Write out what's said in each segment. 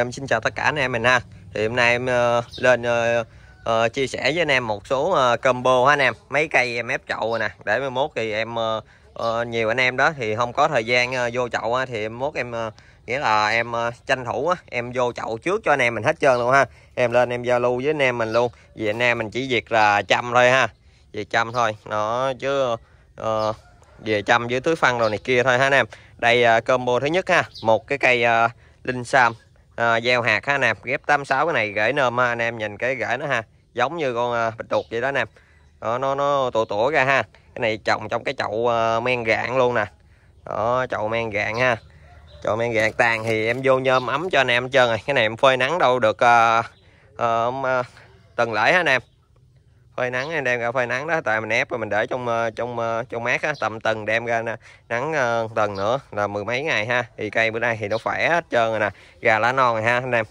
em xin chào tất cả anh em mình ha thì hôm nay em uh, lên uh, uh, chia sẻ với anh em một số uh, combo ha anh em mấy cây em ép chậu rồi nè để mai mốt thì em uh, uh, nhiều anh em đó thì không có thời gian uh, vô chậu uh, thì mốt em uh, nghĩa là em uh, tranh thủ uh, em vô chậu trước cho anh em mình hết trơn luôn ha em lên em giao lưu với anh em mình luôn vì anh em mình chỉ việc là chăm thôi ha về chăm thôi nó chứ uh, về chăm với tưới phân đồ này kia thôi ha anh em đây uh, combo thứ nhất ha một cái cây uh, linh sam à, gieo hạt ha anh em ghép 86 cái này gãy nơm ha anh em nhìn cái gãy nó ha giống như con bịch ờ, bạch vậy đó anh em đó, nó nó tổ tổ ra ha cái này trồng trong cái chậu à, men gạn luôn nè đó chậu men gạn ha chậu men gạn tàn thì em vô nhôm ấm cho anh em hết trơn rồi cái này em phơi nắng đâu được à, à, à, tuần lễ ha anh em phơi nắng em đem ra phơi nắng đó tại mình ép rồi mình để trong ờ, trong ờ, trong mát á, tầm tuần đem ra nắng ờ, tuần nữa là mười mấy ngày ha thì cây bữa nay thì nó khỏe hết trơn rồi nè gà lá non rồi ha anh em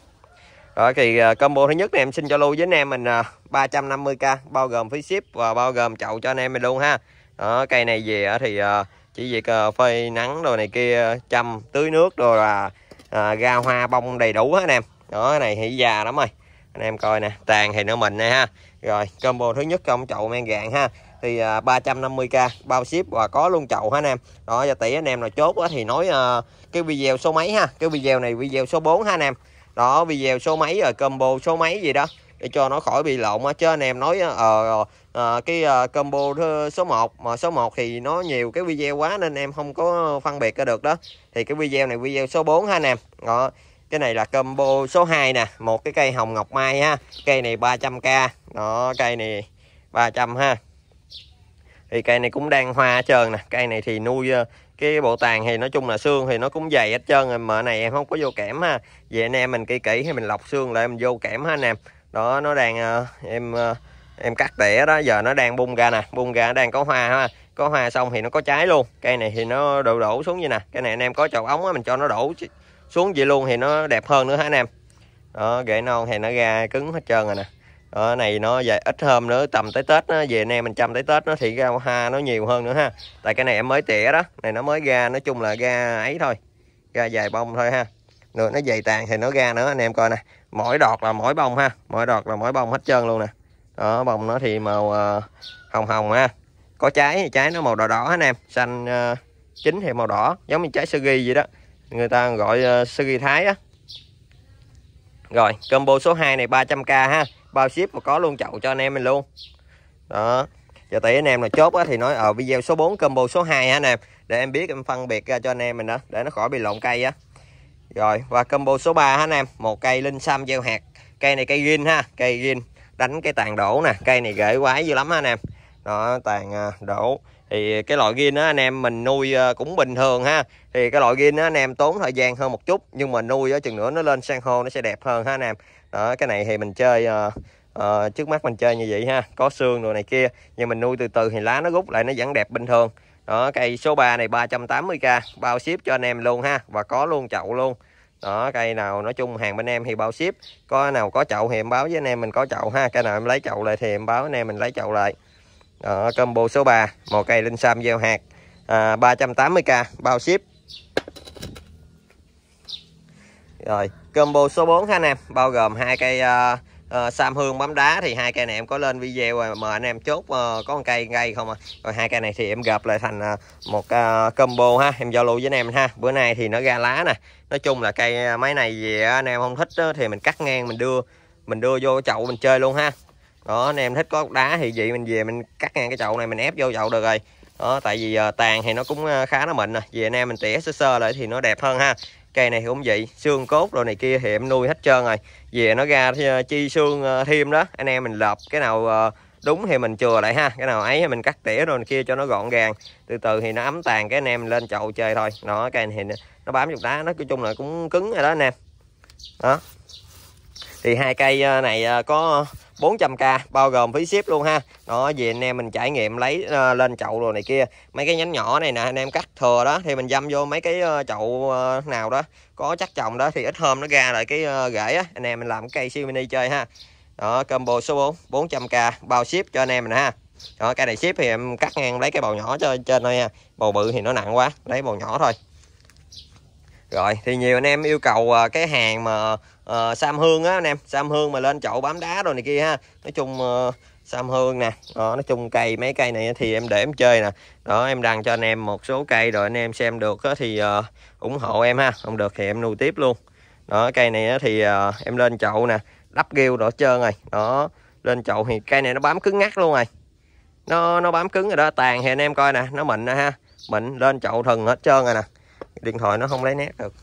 rồi thì combo thứ nhất này em xin cho lưu với anh em mình 350k bao gồm phí ship và bao gồm chậu cho anh em mình luôn ha đó cây này về thì chỉ việc phơi nắng đồ này kia chăm tưới nước rồi là ra hoa bông đầy đủ hết anh em đó này thì già lắm rồi anh em coi nè tàn thì nó mình nè ha rồi combo thứ nhất trong chậu men gạn ha thì à, 350k bao ship và có luôn chậu ha anh em đó và tỷ anh em nào chốt á, thì nói à, cái video số mấy ha cái video này video số 4 ha anh em đó video số mấy rồi combo số mấy gì đó để cho nó khỏi bị lộn á chứ anh em nói à, ờ uh, uh, cái uh, combo số 1 mà số 1 thì nó nhiều cái video quá nên em không có phân biệt được đó thì cái video này video số 4 ha anh em đó cái này là combo số 2 nè một cái cây hồng ngọc mai ha cây này 300k đó cây này 300 ha thì cây này cũng đang hoa hết trơn nè cây này thì nuôi ờ, cái bộ tàn thì nói chung là xương thì nó cũng dày hết trơn rồi mở này em không có vô kẽm ha về anh em mình kỹ kỹ hay mình lọc xương lại mình vô kẽm ha anh em đó nó đang ờ, em ờ, em cắt tỉa đó giờ nó đang bung ra nè bung ra đang có hoa ha có hoa xong thì nó có trái luôn cây này thì nó đổ đổ xuống như nè cây này anh em có chậu ống á mình cho nó đổ xuống vậy luôn thì nó đẹp hơn nữa hả anh em đó rễ non thì nó ra cứng hết trơn rồi nè đó, này nó về ít hôm nữa tầm tới tết nó về anh em mình chăm tới tết nó thì ra hoa nó nhiều hơn nữa ha tại cái này em mới tỉa đó này nó mới ra nói chung là ra ấy thôi ra dài bông thôi ha rồi nó dày tàn thì nó ra nữa anh em coi nè mỗi đọt là mỗi bông ha mỗi đọt là mỗi bông hết trơn luôn nè đó bông nó thì màu uh, hồng hồng ha có trái thì trái nó màu đỏ đỏ anh em xanh uh, chín thì màu đỏ giống như trái sơ ghi vậy đó người ta gọi uh, siri thái á rồi combo số 2 này 300k ha bao ship mà có luôn chậu cho anh em mình luôn đó giờ tỷ anh em là chốt á, thì nói ở ờ, video số 4 combo số 2 ha anh em để em biết em phân biệt ra cho anh em mình đó để nó khỏi bị lộn cây á rồi và combo số 3 ha anh em một cây linh sam gieo hạt cây này cây green ha cây green đánh cái tàn đổ nè cây này rễ quái dữ lắm ha anh em đó tàn ờ, đổ thì cái loại gin đó anh em mình nuôi ờ, cũng bình thường ha thì cái loại gin đó anh em tốn thời gian hơn một chút nhưng mà nuôi đó chừng nữa nó lên sang hô nó sẽ đẹp hơn ha anh em đó cái này thì mình chơi uh, uh, trước mắt mình chơi như vậy ha có xương đồ này kia nhưng mình nuôi từ từ thì lá nó rút lại nó vẫn đẹp bình thường đó cây số 3 này 380k bao ship cho anh em luôn ha và có luôn chậu luôn đó cây nào nói chung hàng bên em thì bao ship có nào có chậu thì em báo với anh em mình có chậu ha cây nào em lấy chậu lại thì em báo anh em mình lấy chậu lại ở combo số 3 một cây linh sam gieo hạt à, 380k bao ship rồi combo số 4 ha anh em bao gồm hai cây uh, uh, sam hương bấm đá thì hai cây này em có lên video rồi mời anh em chốt uh, có một cây gây không à rồi hai cây này thì em gộp lại thành uh, một uh, combo ha em giao lưu với anh em ha bữa nay thì nó ra lá nè nói chung là cây máy này gì anh em không thích đó, thì mình cắt ngang mình đưa mình đưa vô chậu mình chơi luôn ha đó anh em thích có đá thì vậy mình về mình cắt ngang cái chậu này mình ép vô chậu được rồi đó tại vì ờ, tàn thì nó cũng ờ, khá nó mịn rồi về anh em mình tỉa sơ sơ lại thì nó đẹp hơn ha cây này cũng vậy xương cốt rồi này kia thì em nuôi hết trơn rồi về nó ra thì, ờ, chi xương thêm đó anh em mình lợp cái nào đúng thì mình chừa lại ha cái nào ấy thì mình cắt tỉa rồi này kia cho nó gọn gàng từ từ thì nó ấm tàn cái anh em lên chậu chơi thôi nó cây này thì nó bám chục đá nó nói chung là cũng cứng rồi đó anh em đó thì hai cây này có 400k bao gồm phí ship luôn ha đó về anh em mình trải nghiệm lấy uh, lên chậu rồi này kia mấy cái nhánh nhỏ này nè anh em cắt thừa đó thì mình dâm vô mấy cái uh, chậu uh, nào đó có chắc trồng đó thì ít hôm nó ra lại cái uh, rễ á anh em mình làm cây siêu mini chơi ha đó combo số 4 400k bao ship cho anh em mình ha đó cái này ship thì em cắt ngang lấy cái bầu nhỏ cho trên thôi nha bầu bự thì nó nặng quá lấy bầu nhỏ thôi rồi thì nhiều anh em yêu cầu cái hàng mà uh, sam hương á anh em sam hương mà lên chậu bám đá rồi này kia ha nói chung uh, sam hương nè đó, ờ, nói chung cây mấy cây này thì em để em chơi nè đó em đăng cho anh em một số cây rồi anh em xem được á, thì uh, ủng hộ em ha không được thì em nuôi tiếp luôn đó cây này thì uh, em lên chậu nè đắp ghiêu đỏ trơn rồi đó lên chậu thì cây này nó bám cứng ngắt luôn rồi nó nó bám cứng rồi đó tàn thì anh em coi nè nó mịn nè ha mịn lên chậu thần hết trơn rồi nè điện thoại nó không lấy nét được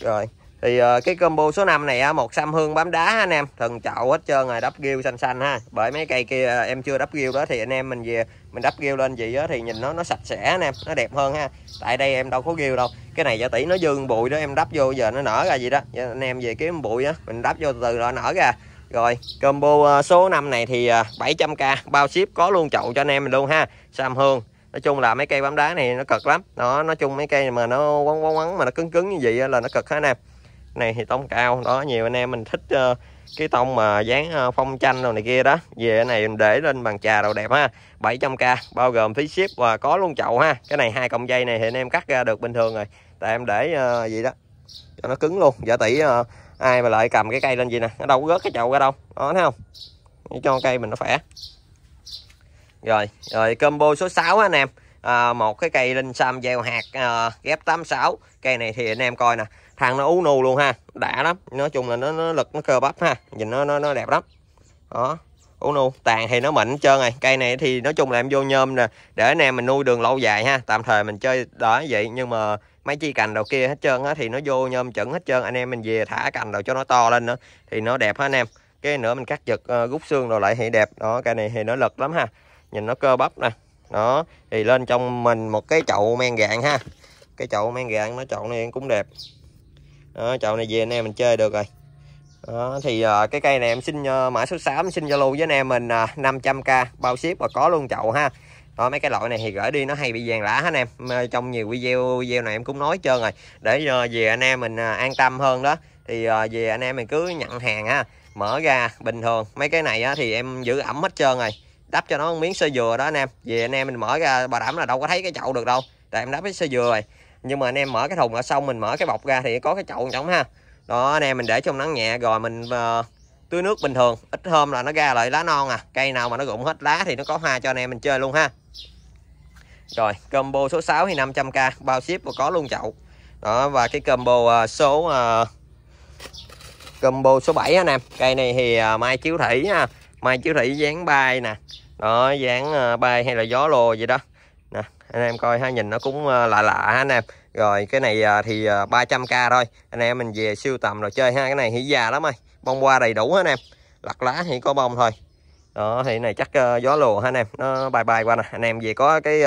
rồi thì uh, cái combo số 5 này á một sam hương bám đá ha, anh em thần chậu hết trơn rồi đắp ghiêu xanh xanh ha bởi mấy cây kia ờ, em chưa đắp ghiêu đó thì anh em mình về mình đắp ghiêu lên gì đó thì nhìn nó nó sạch sẽ anh em nó đẹp hơn ha tại đây em đâu có ghiêu đâu cái này giả tỷ nó dương bụi đó em đắp vô giờ nó nở ra gì đó vậy anh em về kiếm bụi á mình đắp vô từ từ nó nở ra rồi combo ờ, số 5 này thì 700k bao ship có luôn chậu cho anh em mình luôn ha sam hương nói chung là mấy cây bám đá này nó cực lắm đó nói chung mấy cây mà nó quấn quấn quấn mà nó cứng cứng như vậy là nó cực hết anh em này thì tông cao đó nhiều anh em mình thích uh, cái tông mà dán ờ, phong chanh đồ này kia đó về này mình để lên bàn trà đồ đẹp ha 700k bao gồm phí ship và có luôn chậu ha cái này hai cọng dây này thì anh em cắt ra được bình thường rồi tại em để uh, ờ, gì đó cho nó cứng luôn giả tỷ uh, ai mà lại cầm cái cây lên gì nè nó đâu có gớt cái chậu ra đâu đó thấy không để cho cây mình nó khỏe rồi rồi combo số 6 anh em à, một cái cây linh sam gieo hạt à, ghép 86 cây này thì anh em coi nè thằng nó ú nù luôn ha đã lắm nói chung là nó, nó lực nó cơ bắp ha nhìn nó nó, nó đẹp lắm đó ú nù, tàn thì nó mịn trơn này cây này thì nói chung là em vô nhôm nè để anh em mình nuôi đường lâu dài ha tạm thời mình chơi đó vậy nhưng mà mấy chi cành đầu kia hết trơn á thì nó vô nhôm chuẩn hết trơn anh em mình về thả cành đầu cho nó to lên nữa thì nó đẹp hết anh em cái nữa mình cắt giật rút ờ, xương rồi lại thì đẹp đó cây này thì nó lực lắm ha nhìn nó cơ bắp nè đó thì lên trong mình một cái chậu men gạn ha cái chậu men gạn nó chọn này cũng đẹp đó, chậu này về anh em mình chơi được rồi đó, thì uh, cái cây này em xin uh, mã số 6 xin giao lưu với anh em mình uh, ờ, 500k bao ship và có luôn chậu ha đó mấy cái loại này thì gửi đi nó hay bị vàng lá hết em trong nhiều video video này em cũng nói trơn rồi để uh, về anh em mình uh, an tâm hơn đó thì uh, về anh em mình cứ nhận hàng ha mở ra bình thường mấy cái này á, thì em giữ ẩm hết trơn rồi đắp cho nó miếng sơ dừa đó anh em về anh em mình mở ra bà đảm là đâu có thấy cái chậu được đâu tại em đắp cái sơ dừa rồi nhưng mà anh em mở cái thùng ở xong mình mở cái bọc ra thì có cái chậu trong ha đó anh em mình để trong nắng nhẹ rồi mình uh, tưới nước bình thường ít hôm là nó ra lại lá non à cây nào mà nó rụng hết lá thì nó có hoa cho anh em mình chơi luôn ha rồi combo số 6 thì 500k bao ship và có luôn chậu đó và cái combo uh, số uh, combo số 7 anh em cây này thì uh, mai chiếu thủy nha mai chứ thị dán bay nè đó dán ờ, bay hay là gió lùa vậy đó nè anh em coi ha nhìn nó cũng ờ, lạ lạ ha anh em rồi cái này ờ, thì 300k thôi anh em mình về siêu tầm rồi chơi ha cái này thì già lắm ơi bông hoa đầy đủ hết anh em lặt lá thì có bông thôi đó thì này chắc gió lùa ha anh em nó bay bay qua nè anh em về có cái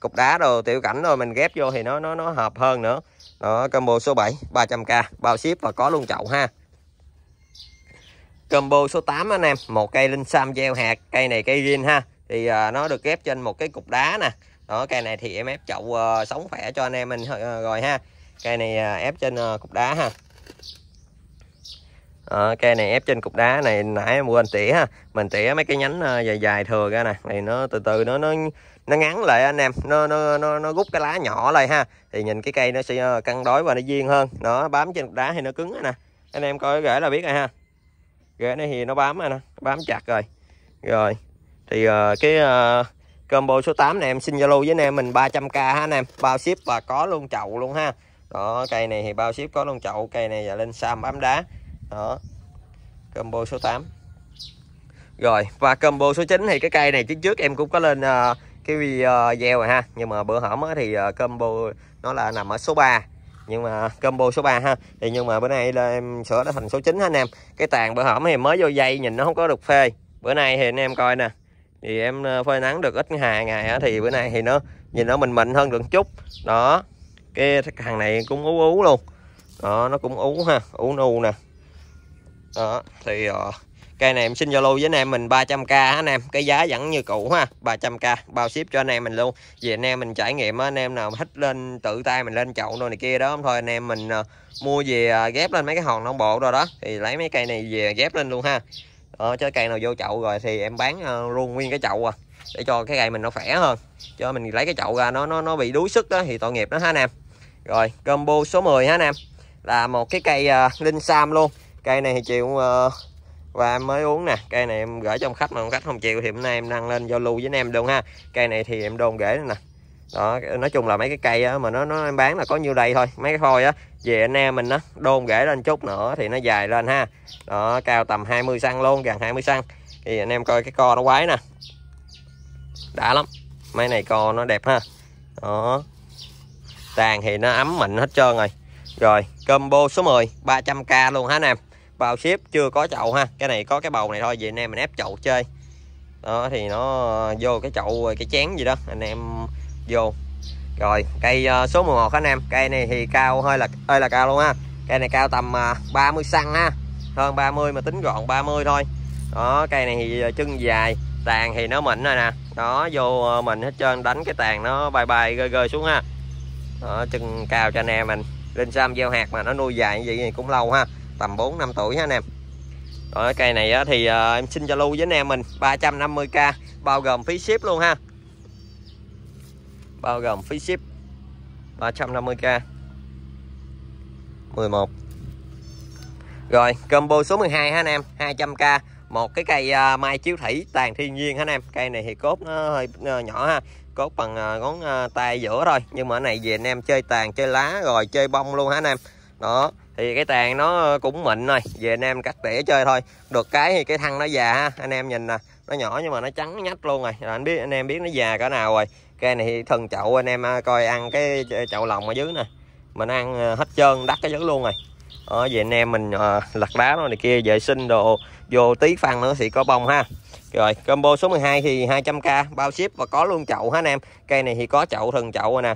cục đá đồ tiểu cảnh rồi mình ghép vô thì nó nó nó hợp hơn nữa đó combo số 7 300k bao ship và có luôn chậu ha combo số 8 anh em một cây linh sam gieo hạt cây này cây riêng ha thì à, nó được ghép trên một cái cục đá nè đó cây này thì em ép chậu à, sống khỏe cho anh em mình à, rồi ha cây này à, ép trên à, cục đá ha à, cây này ép trên cục đá này nãy em quên tỉa ha mình tỉa mấy cái nhánh à, dài dài thừa ra nè này nó từ từ nó nó nó ngắn lại anh em nó nó nó, nó rút cái lá nhỏ lại ha thì nhìn cái cây nó sẽ căng đói và nó duyên hơn nó bám trên cục đá thì nó cứng nè anh em coi rễ là biết rồi ha rễ này thì nó bám rồi nè bám chặt rồi rồi thì uh, cái uh, combo số 8 này em xin zalo với anh em mình 300k ha anh em bao ship và có luôn chậu luôn ha đó cây này thì bao ship có luôn chậu cây này giờ lên sam bám đá đó combo số 8 rồi và combo số 9 thì cái cây này trước trước em cũng có lên uh, cái video gieo rồi ha nhưng mà bữa hổm thì uh, combo nó là nằm ở số 3 nhưng mà combo số 3 ha thì nhưng mà bữa nay là em sửa đã thành số 9 ha anh em cái tàn bữa hổm thì mới vô dây nhìn nó không có được phê bữa nay thì anh em coi nè thì em ờ, phơi nắng được ít hai ngày thì bữa nay thì nó nhìn nó mình mịn hơn được chút đó cái hàng này cũng ú ú luôn đó nó cũng ú ha ú nu nè đó thì uh, cây này em xin giao lưu với anh em mình 300k anh em cái giá vẫn như cũ ha 300k bao ship cho anh em mình luôn vì anh em mình trải nghiệm anh em nào thích lên tự tay mình lên chậu rồi này kia đó thôi anh em mình ờ, mua về ờ, ghép lên mấy cái hòn non bộ rồi đó thì lấy mấy cây này về ghép lên luôn ha ờ, chứ cây nào vô chậu rồi thì em bán ờ, luôn nguyên cái chậu à để cho cái cây mình nó khỏe hơn cho mình lấy cái chậu ra nó nó nó bị đuối sức đó thì tội nghiệp nó ha anh em rồi combo số 10 ha anh em là một cái cây uh, linh sam luôn cây này thì chịu uh, và em mới uống nè cây này em gửi cho ông khách mà ông khách không chịu thì hôm nay em đăng lên giao lưu với anh em luôn ha cây này thì em đồn rễ nè đó nói chung là mấy cái cây á, mà nó nó em bán là có nhiêu đây thôi mấy cái phôi á về anh em mình á đôn rễ lên chút nữa thì nó dài lên ha đó cao tầm 20 xăng luôn gần 20 xăng thì anh em coi cái co nó quái nè đã lắm mấy này co nó đẹp ha đó tàn thì nó ấm mịn hết trơn rồi rồi combo số 10 300k luôn ha anh em bao ship chưa có chậu ha cái này có cái bầu này thôi vậy anh em mình ép chậu chơi đó thì nó vô cái chậu cái chén gì đó anh em vô rồi cây ờ, số 11 anh em cây này thì cao hơi là hơi là cao luôn ha cây này cao tầm 30 ờ, xăng ha hơn 30 mà tính gọn 30 thôi đó cây này thì ờ, chân dài tàn thì nó mịn rồi nè đó vô mình hết trơn đánh cái tàn nó bay bay rơi rơi xuống ha đó, chân cao cho anh em mình lên sam gieo hạt mà nó nuôi dài như vậy thì cũng lâu ha tầm 4 5 tuổi nha anh em rồi cây này thì ờ, em xin cho lưu với anh em mình 350k bao gồm phí ship luôn ha bao gồm phí ship 350k 11 rồi combo số 12 ha anh em 200k một cái cây ờ, mai chiếu thủy tàn thiên nhiên ha anh em cây này thì cốt nó hơi ờ, nhỏ ha cốt bằng ngón tay giữa thôi nhưng mà ở này về anh em chơi tàn chơi lá rồi chơi bông luôn ha anh em đó thì cái tàn nó cũng mịn rồi về anh em cắt tỉa chơi thôi được cái thì cái thân nó già ha anh em nhìn nè nó nhỏ nhưng mà nó trắng nhách luôn rồi. rồi anh biết anh em biết nó già cỡ nào rồi cây này thì thân chậu anh em à, coi ăn cái chậu lòng ở dưới nè mình ăn à, hết trơn đắt cái dưới luôn rồi ở về anh em mình à, lặt đá nó này kia vệ sinh đồ vô tí phân nữa thì có bông ha rồi combo số 12 thì 200k bao ship và có luôn chậu ha anh em cây này thì có chậu thần chậu rồi nè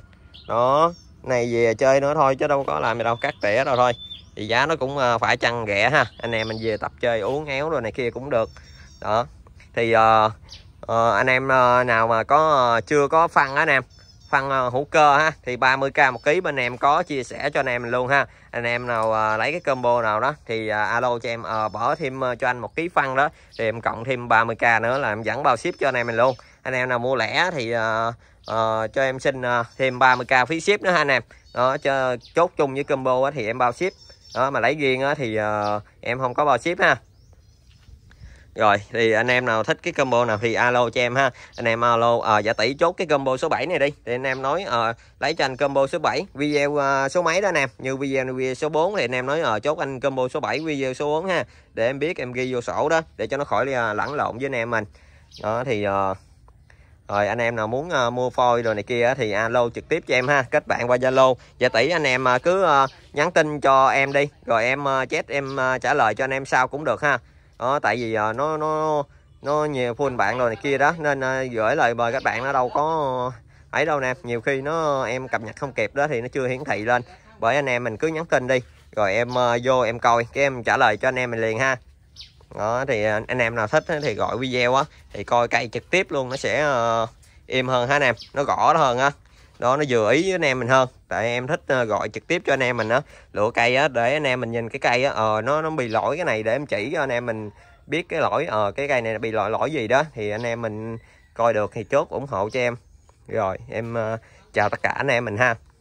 đó này về chơi nữa thôi chứ đâu có làm gì đâu cắt tỉa rồi thôi thì giá nó cũng ờ, phải chăng rẻ ha anh em mình về tập chơi uống héo rồi này kia cũng được đó thì uh, uh, anh em nào mà có uh, chưa có phân anh em phân uh, hữu cơ ha thì 30k một ký bên em có chia sẻ cho anh em luôn ha anh em nào uh, lấy cái combo nào đó thì uh, alo cho em uh, bỏ thêm uh, cho anh một ký phân đó thì em cộng thêm 30k nữa là em dẫn bao ship cho anh em mình luôn anh em nào mua lẻ thì uh, uh, cho em xin uh, thêm 30k phí ship nữa ha anh em đó cho chốt chung với combo á thì em bao ship đó mà lấy riêng á thì uh, em không có bao ship ha rồi thì anh em nào thích cái combo nào thì alo cho em ha anh em alo à, giả tỷ chốt cái combo số 7 này đi thì anh em nói à, lấy cho anh combo số 7 video à, số mấy đó anh em như video, này, video số 4 thì anh em nói à, chốt anh combo số 7 video số 4 ha để em biết em ghi vô sổ đó để cho nó khỏi à, lẫn lộn với anh em mình đó thì à, rồi anh em nào muốn uh, mua phôi rồi này kia thì alo trực tiếp cho em ha kết bạn qua zalo và dạ tỷ anh em ờ, cứ uh, nhắn tin cho em đi rồi em uh, chat em uh, trả lời cho anh em sau cũng được ha đó tại vì uh, nó nó nó nhiều phun bạn rồi này kia đó nên uh, gửi lời mời các bạn nó đâu có ấy đâu nè nhiều khi nó em cập nhật không kịp đó thì nó chưa hiển thị lên bởi anh em mình cứ nhắn tin đi rồi em uh, vô em coi cái em trả lời cho anh em mình liền ha đó thì à, anh em nào thích thì gọi video á thì coi cây trực tiếp luôn nó sẽ êm ờ, hơn ha anh em nó rõ hơn á đó nó vừa ý với anh em mình hơn tại em thích ờ, gọi trực tiếp cho anh em mình á lựa cây á để anh em mình nhìn cái cây á ờ nó nó bị lỗi cái này để em chỉ cho anh em mình biết cái lỗi ờ cái cây này bị lỗi lỗi gì đó thì anh em mình coi được thì chốt ủng hộ cho em rồi em ờ, chào tất cả anh em mình ha